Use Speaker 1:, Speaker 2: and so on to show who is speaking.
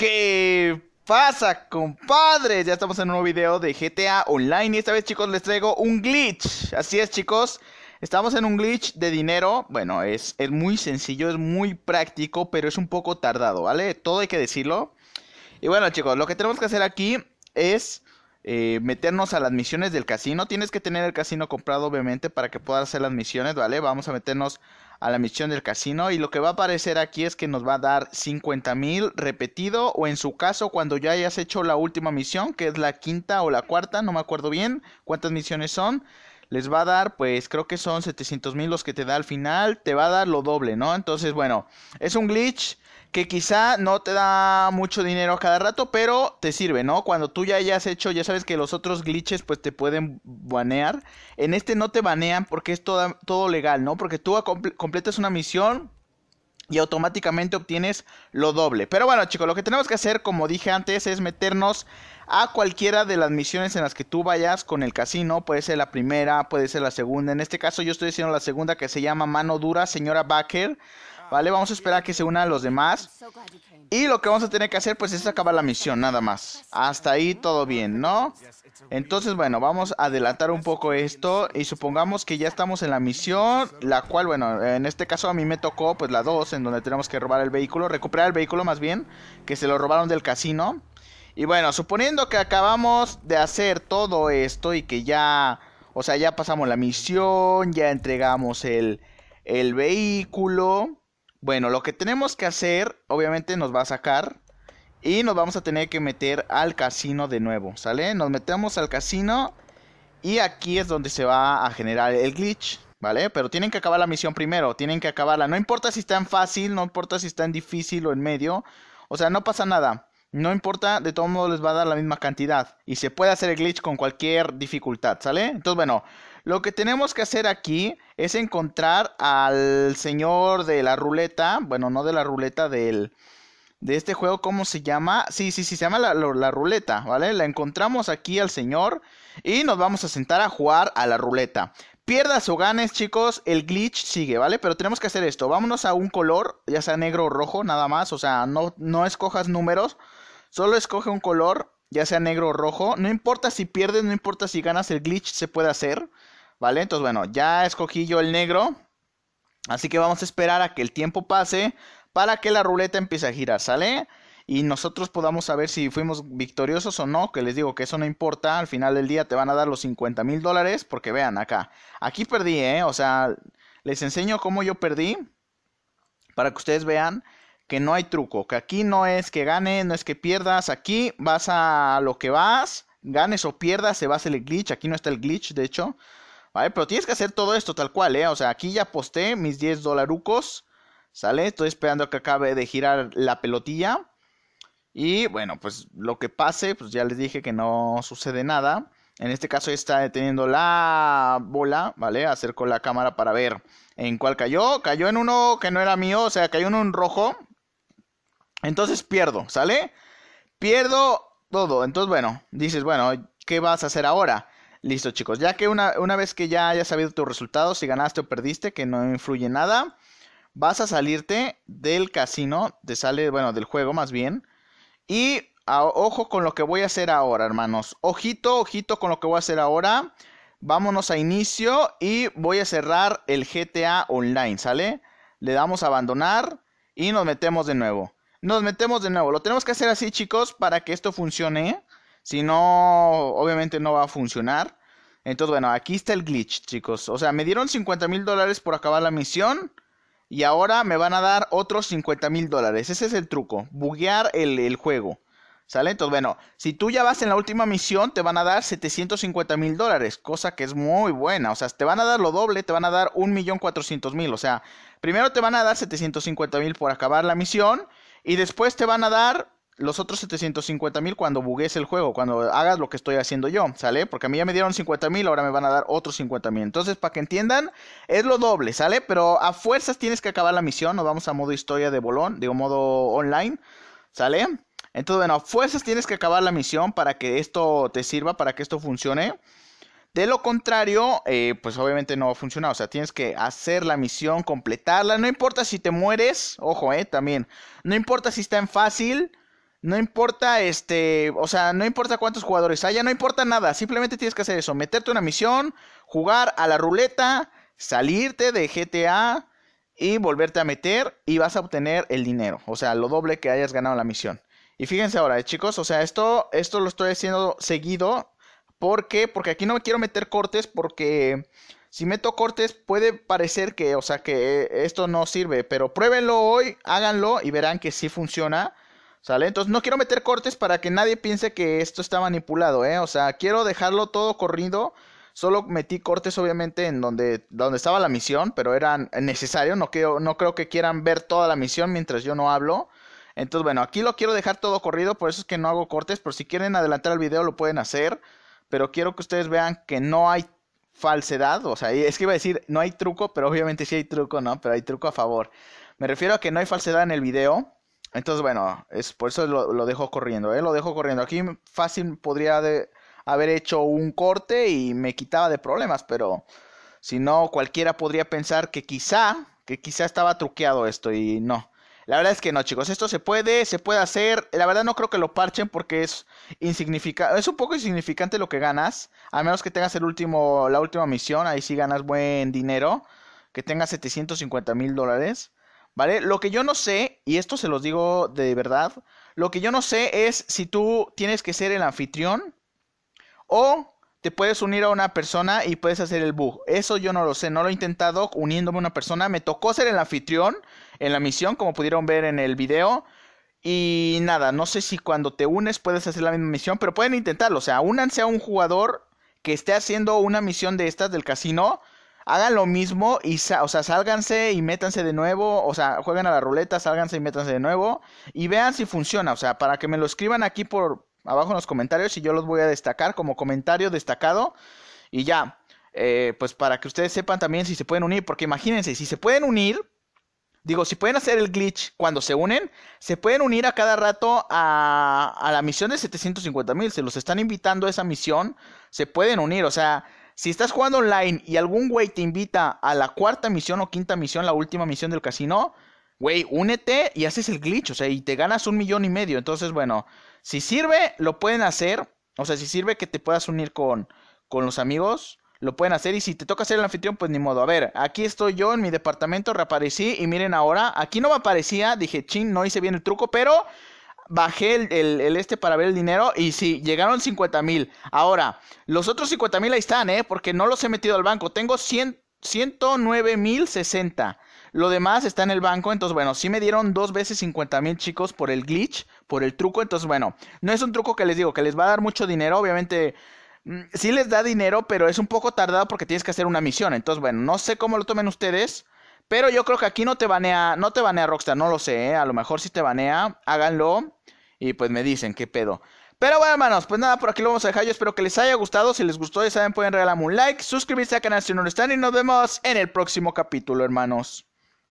Speaker 1: ¿Qué pasa, compadres? Ya estamos en un nuevo video de GTA Online y esta vez, chicos, les traigo un glitch. Así es, chicos. Estamos en un glitch de dinero. Bueno, es, es muy sencillo, es muy práctico, pero es un poco tardado, ¿vale? Todo hay que decirlo. Y bueno, chicos, lo que tenemos que hacer aquí es eh, meternos a las misiones del casino. Tienes que tener el casino comprado, obviamente, para que puedas hacer las misiones, ¿vale? Vamos a meternos a la misión del casino. Y lo que va a aparecer aquí es que nos va a dar 50.000. mil repetido o en su caso cuando ya hayas hecho la última misión, que es la quinta o la cuarta, no me acuerdo bien cuántas misiones son. Les va a dar, pues creo que son 700.000 mil los que te da al final, te va a dar lo doble, ¿no? Entonces, bueno, es un glitch que quizá no te da mucho dinero a cada rato, pero te sirve, ¿no? Cuando tú ya hayas hecho, ya sabes que los otros glitches pues te pueden banear. En este no te banean porque es todo, legal, ¿no? Porque tú completas una misión y automáticamente obtienes lo doble. Pero bueno, chicos, lo que tenemos que hacer, como dije antes, es meternos a cualquiera de las misiones en las que tú vayas con el casino. Puede ser la primera, puede ser la segunda. En este caso yo estoy haciendo la segunda que se llama Mano Dura, señora Baker. ¿Vale? Vamos a esperar a que se unan los demás. Y lo que vamos a tener que hacer, pues, es acabar la misión, nada más. Hasta ahí todo bien, ¿no? Entonces, bueno, vamos a adelantar un poco esto. Y supongamos que ya estamos en la misión, la cual, bueno, en este caso a mí me tocó, pues, la 2, en donde tenemos que robar el vehículo. Recuperar el vehículo, más bien, que se lo robaron del casino. Y bueno, suponiendo que acabamos de hacer todo esto y que ya... O sea, ya pasamos la misión, ya entregamos el, el vehículo. Bueno, lo que tenemos que hacer, obviamente nos va a sacar. Y nos vamos a tener que meter al casino de nuevo, ¿sale? Nos metemos al casino y aquí es donde se va a generar el glitch, ¿vale? Pero tienen que acabar la misión primero, tienen que acabarla. No importa si está en fácil, no importa si está en difícil o en medio. O sea, no pasa nada. No importa, de todo modo les va a dar la misma cantidad. Y se puede hacer el glitch con cualquier dificultad, ¿sale? Entonces, bueno, lo que tenemos que hacer aquí es encontrar al señor de la ruleta, bueno, no de la ruleta, del, de este juego, ¿cómo se llama? Sí, sí, sí, se llama la, ruleta, ¿vale? La encontramos aquí al señor y nos vamos a sentar a jugar a la ruleta. Pierdas o ganes, chicos, el glitch sigue, ¿vale? Pero tenemos que hacer esto, vámonos a un color, ya sea negro o rojo, nada más, o sea, no, no escojas números, solo escoge un color, ya sea negro o rojo, no importa si pierdes, no importa si ganas, el glitch se puede hacer, ¿Vale? Entonces, bueno, ya escogí yo el negro. Así que vamos a esperar a que el tiempo pase para que la ruleta empiece a girar, ¿sale? Y nosotros podamos saber si fuimos victoriosos o no, que les digo que eso no importa, al final del día te van a dar los 50 mil dólares, porque vean acá, aquí perdí, ¿eh? O sea, les enseño cómo yo perdí, para que ustedes vean que no hay truco, que aquí no es que gane no es que pierdas, aquí vas a lo que vas, ganes o pierdas, se va a hacer el glitch, aquí no está el glitch, de hecho, ¿Vale? Pero tienes que hacer todo esto tal cual, ¿eh? O sea, aquí ya posté mis 10 dolarucos, ¿sale? Estoy esperando a que acabe de girar la pelotilla. Y bueno, pues lo que pase, pues ya les dije que no sucede nada. En este caso está deteniendo la bola, ¿vale? Acerco la cámara para ver en cuál cayó. Cayó en uno que no era mío, o sea, cayó en un rojo. Entonces pierdo, ¿sale? Pierdo todo. Entonces, bueno, dices, bueno, ¿qué vas a hacer ahora? Listo, chicos. Ya que una, vez que ya hayas sabido tus resultados, si ganaste o perdiste, que no influye nada, vas a salirte del casino, te sale, bueno, del juego más bien. Y ojo con lo que voy a hacer ahora, hermanos. Ojito, ojito con lo que voy a hacer ahora. Vámonos a inicio y voy a cerrar el GTA Online, ¿sale? Le damos abandonar y nos metemos de nuevo. Nos metemos de nuevo. Lo tenemos que hacer así, chicos, para que esto funcione. Si no, obviamente no va a funcionar. Entonces, bueno, aquí está el glitch, chicos. O sea, me dieron 50 mil dólares por acabar la misión. Y ahora me van a dar otros 50 mil dólares. Ese es el truco. Buguear el, juego. ¿Sale? Entonces, bueno, si tú ya vas en la última misión, te van a dar 750 mil dólares. Cosa que es muy buena. O sea, te van a dar lo doble, te van a dar 1.400.000. O sea, primero te van a dar 750.000 mil por acabar la misión. Y después te van a dar los otros 750 mil cuando bugues el juego, cuando hagas lo que estoy haciendo yo, ¿sale? Porque a mí ya me dieron 50 mil, ahora me van a dar otros 50 mil. Entonces, para que entiendan, es lo doble, ¿sale? Pero a fuerzas tienes que acabar la misión, nos vamos a modo historia de bolón, digo modo online, ¿sale? Entonces, bueno, a fuerzas tienes que acabar la misión para que esto te sirva, para que esto funcione. De lo contrario, eh, pues obviamente no va a funcionar. O sea, tienes que hacer la misión, completarla. No importa si te mueres, ojo, eh, también. No importa si está en fácil no importa, este, o sea, no importa cuántos jugadores haya, no importa nada, simplemente tienes que hacer eso, meterte una misión, jugar a la ruleta, salirte de GTA y volverte a meter y vas a obtener el dinero, o sea, lo doble que hayas ganado la misión. Y fíjense ahora, eh, chicos, o sea, esto, esto lo estoy haciendo seguido, porque Porque aquí no me quiero meter cortes porque si meto cortes puede parecer que, o sea, que eh, esto no sirve, pero pruébenlo hoy, háganlo y verán que sí funciona. ¿Sale? Entonces no quiero meter cortes para que nadie piense que esto está manipulado, ¿eh? O sea, quiero dejarlo todo corrido. Solo metí cortes, obviamente, en donde, donde estaba la misión, pero era necesario. No, no creo que quieran ver toda la misión mientras yo no hablo. Entonces, bueno, aquí lo quiero dejar todo corrido, por eso es que no hago cortes. Por si quieren adelantar el video, lo pueden hacer. Pero quiero que ustedes vean que no hay falsedad. O sea, es que iba a decir, no hay truco, pero obviamente sí hay truco, ¿no? Pero hay truco a favor. Me refiero a que no hay falsedad en el video entonces, bueno, es, por eso lo, lo dejo corriendo, ¿eh? Lo dejo corriendo. Aquí fácil podría haber hecho un corte y me quitaba de problemas, pero si no, cualquiera podría pensar que quizá, que quizá estaba truqueado esto y no. La verdad es que no, chicos, esto se puede, se puede hacer. La verdad no creo que lo parchen porque es insignificante, es un poco insignificante lo que ganas, a menos que tengas el último, la última misión, ahí sí ganas buen dinero, que tengas 750 mil dólares. Lo que yo no sé, y esto se los digo de verdad, lo que yo no sé es si tú tienes que ser el anfitrión o te puedes unir a una persona y puedes hacer el bug. Eso yo no lo sé, no lo he intentado uniéndome a una persona. Me tocó ser el anfitrión en la misión, como pudieron ver en el video. Y nada, no sé si cuando te unes puedes hacer la misma misión, pero pueden intentarlo. O sea, únanse a un jugador que esté haciendo una misión de estas del casino hagan lo mismo y, o sea, sálganse y métanse de nuevo, o sea, jueguen a la ruleta, sálganse y métanse de nuevo y vean si funciona, o sea, para que me lo escriban aquí por abajo en los comentarios y yo los voy a destacar como comentario destacado y ya, eh, pues para que ustedes sepan también si se pueden unir, porque imagínense, si se pueden unir, digo, si pueden hacer el glitch cuando se unen, se pueden unir a cada rato a, a la misión de 750 mil, se los están invitando a esa misión, se pueden unir, o sea si estás jugando online y algún güey te invita a la cuarta misión o quinta misión, la última misión del casino, güey, únete y haces el glitch, o sea, y te ganas un millón y medio. Entonces, bueno, si sirve, lo pueden hacer. O sea, si sirve que te puedas unir con, con los amigos, lo pueden hacer. Y si te toca ser el anfitrión, pues ni modo. A ver, aquí estoy yo en mi departamento, reaparecí y miren ahora, aquí no me aparecía, dije, chin, no hice bien el truco, pero bajé el, este para ver el dinero y sí, llegaron 50 mil. Ahora, los otros 50 mil ahí están, ¿eh? Porque no los he metido al banco. Tengo 109 mil 60. Lo demás está en el banco, entonces bueno, sí me dieron dos veces 50 mil chicos por el glitch, por el truco, entonces bueno, no es un truco que les digo, que les va a dar mucho dinero, obviamente mm, sí les da dinero, pero es un poco tardado porque tienes que hacer una misión, entonces bueno, no sé cómo lo tomen ustedes, pero yo creo que aquí no te banea, no te banea Rockstar, no lo sé, ¿eh? a lo mejor si te banea, háganlo y pues me dicen qué pedo. Pero bueno, hermanos, pues nada, por aquí lo vamos a dejar. Yo espero que les haya gustado. Si les gustó, ya saben, pueden regalarme un like, suscribirse al canal si no lo están y nos vemos en el próximo capítulo, hermanos.